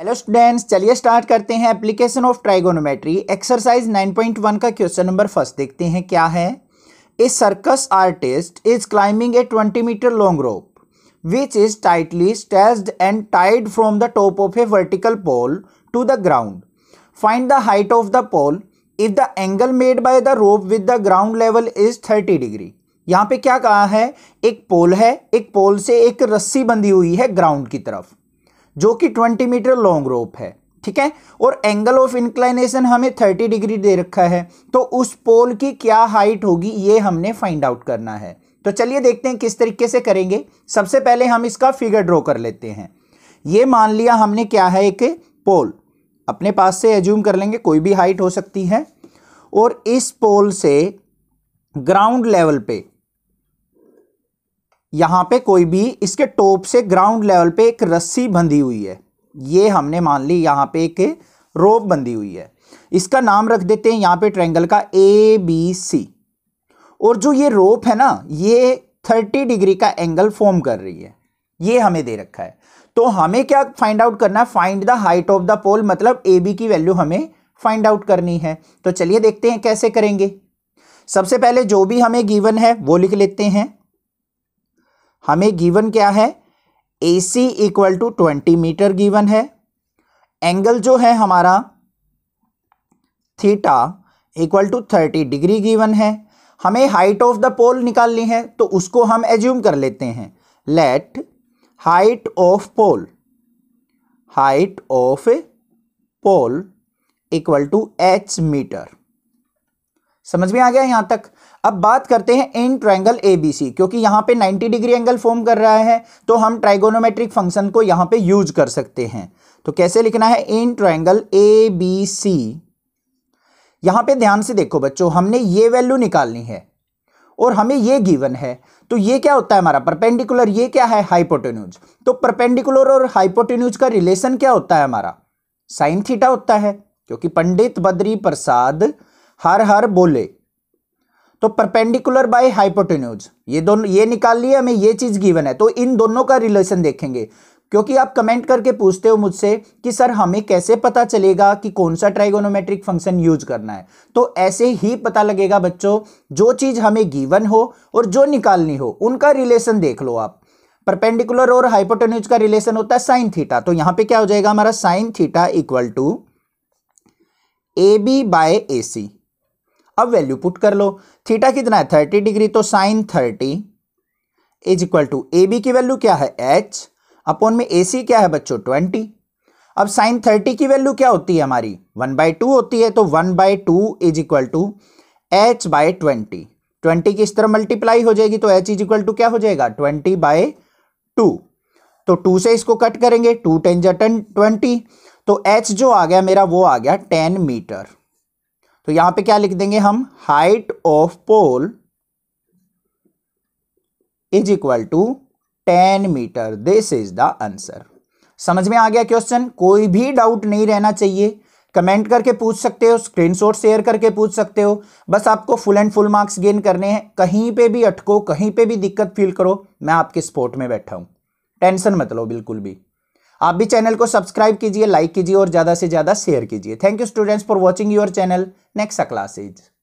hello students चलिए start करते हैं एप्लीकेशन ऑफ ट्राइगोनोमेट्री एक्सरसाइज 9.1 का क्वेश्चन नंबर फर्स्ट देखते हैं क्या है a circus artist is climbing a 20 metre long rope which is tightly stretched and tied from the top of a vertical pole to the ground find the height of the pole if the angle made by the rope with the ground level is thirty degree यहाँ पे क्या कहा है एक पोल है एक पोल से एक रस्सी बंधी हुई है ग्राउंड की तरफ जो कि 20 मीटर लॉन्ग रोप है ठीक है और एंगल ऑफ इंक्लाइनेशन हमें 30 डिग्री दे रखा है तो उस पोल की क्या हाइट होगी ये हमने फाइंड आउट करना है तो चलिए देखते हैं किस तरीके से करेंगे सबसे पहले हम इसका फिगर ड्रॉ कर लेते हैं ये मान लिया हमने क्या है एक पोल अपने पास से एज्यूम कर लेंगे कोई भी हाइट हो सकती है और इस पोल से ग्राउंड लेवल पे यहाँ पे कोई भी इसके टोप से ग्राउंड लेवल पे एक रस्सी बंधी हुई है ये हमने मान ली यहाँ पे एक रोप बंधी हुई है इसका नाम रख देते हैं यहाँ पे ट्रैंगल का ए बी सी और जो ये रोप है ना ये थर्टी डिग्री का एंगल फॉर्म कर रही है ये हमें दे रखा है तो हमें क्या फाइंड आउट करना है find the height of the pole मतलब ए बी की वैल्यू हमें फाइंड आउट करनी है तो चलिए देखते हैं कैसे करेंगे सबसे पहले जो भी हमें गिवन है वो लिख लेते हैं हमें गिवन क्या है A C equal to twenty metre given है एंगल जो है हमारा theta equal to thirty degree given है हमें हाइट ऑफ द पोल निकालनी है तो उसको हम एज्यूम कर लेते हैं let height of pole height of pole equal to H metre समझ में आ गया यहां तक अब बात करते हैं इन बी सी क्योंकि यहां पे 90 डिग्री एंगल फॉर्म कर रहा है तो हम ट्राइगोनोमेट्रिक फंक्शन को यहां पे यूज कर सकते हैं तो कैसे लिखना है in triangle A B C यहां पे ध्यान से देखो बच्चों हमने ये वैल्यू निकालनी है और हमें ये गिवन है तो ये क्या होता है हमारा परपेंडिकुलर ये क्या है हाइपोटेन्यूज तो परपेंडिकुलर और हाइपोटेन्यूज का रिलेशन क्या होता है हमारा साइन थीटा होता है क्योंकि पंडित बद्री प्रसाद हर हर बोले तो परपेंडिकुलर बाय हाइपोटेन्यूज ये दोनों ये निकाल लिए हमें ये चीज़ गिवन है तो इन दोनों का रिलेशन देखेंगे क्योंकि आप कमेंट करके पूछते हो मुझसे कि सर हमें कैसे पता चलेगा कि कौन सा ट्राइगोनोमेट्रिक फंक्शन यूज करना है तो ऐसे ही पता लगेगा बच्चों जो चीज़ हमें गिवन हो और जो निकालनी हो उनका रिलेशन देख लो आप परपेंडिकुलर और हाइपोटेन्यूज का रिलेशन होता है साइन थीटा तो यहां पे क्या हो जाएगा हमारा sine theta equal to A B by A C अब वैल्यू पुट कर लो थीटा कितना है थर्टी डिग्री तो sine thirty is equal to A B की वैल्यू क्या है एच अपॉन में ए सी क्या है बच्चों ट्वेंटी अब साइन थर्टी की वैल्यू क्या होती है हमारी वन बाय टू होती है तो one by two is equal to H by twenty twenty की इस तरह मल्टीप्लाई हो जाएगी तो एच इज इक्वल टू क्या हो जाएगा ट्वेंटी बाय टू तो टू से इसको कट करेंगे टू टेन जा टेन ट्वेंटी तो एच जो आ गया मेरा वो आ गया टेन मीटर तो यहां पे क्या लिख देंगे हम height of pole is equal to ten metre this is the answer समझ में आ गया क्वेश्चन कोई भी डाउट नहीं रहना चाहिए कमेंट करके पूछ सकते हो स्क्रीनशॉट शेयर करके पूछ सकते हो बस आपको full and full marks gain करने हैं कहीं पे भी अटको कहीं पे भी दिक्कत फील करो मैं आपके स्पोर्ट में बैठा हूं टेंशन मत लो बिल्कुल भी आप भी चैनल को सब्सक्राइब कीजिए लाइक कीजिए और ज़्यादा से ज़्यादा शेयर कीजिए thank you students for watching your channel next classes